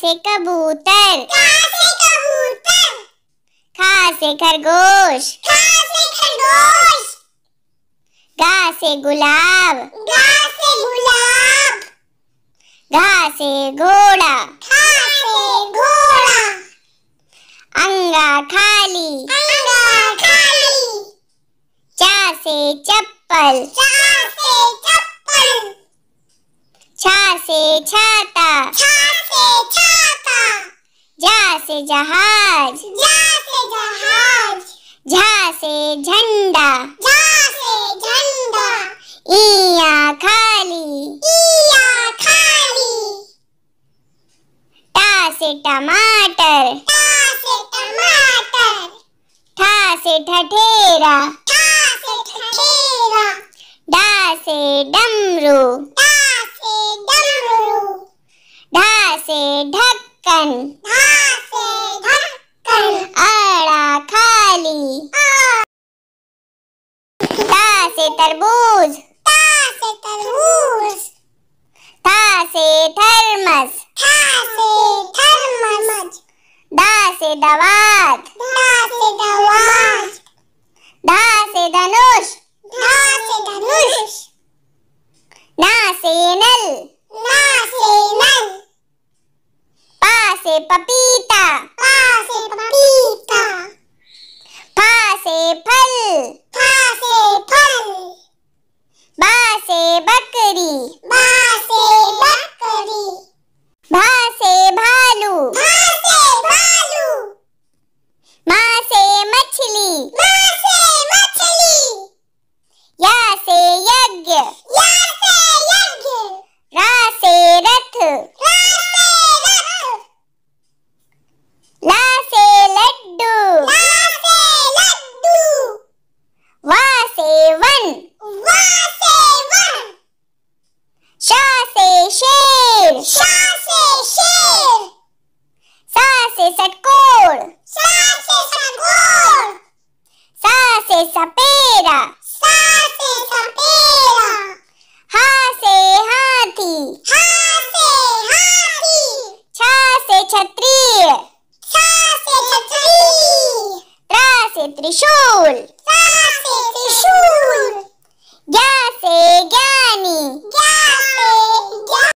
से कबूतर कबूतर खा से खरगोश खरगोश गा से गुलाब गा से गुलाब घोड़ा घा से घोड़ा अंगा खाली अंगा खाली चा से चप्पल चा से चप्पल छा से छा जहाज जा से जहाज झा से झंडा जा से झंडा इया खाली इया खाली टा से टमाटर टा से टमाटर ठा से ठठेरा ठा से ठठेरा डा से डमरू डा से डमरू डा से ढक्कन ढा तरबूज ता से तरबूज था से थर्मस था से थर्मस दा से दवात दा से दवात धा से धनुष धा से धनुष ना से नल ना से नल पा से पपीता पा से पपीता फा से फल gol! ¡Sace gol! ¡Sace sapera! ¡Sace sapera! ¡Hace hati! ¡Hace hati! ¡Chase chatri! ¡Chase chatri! ¡Trase trishul!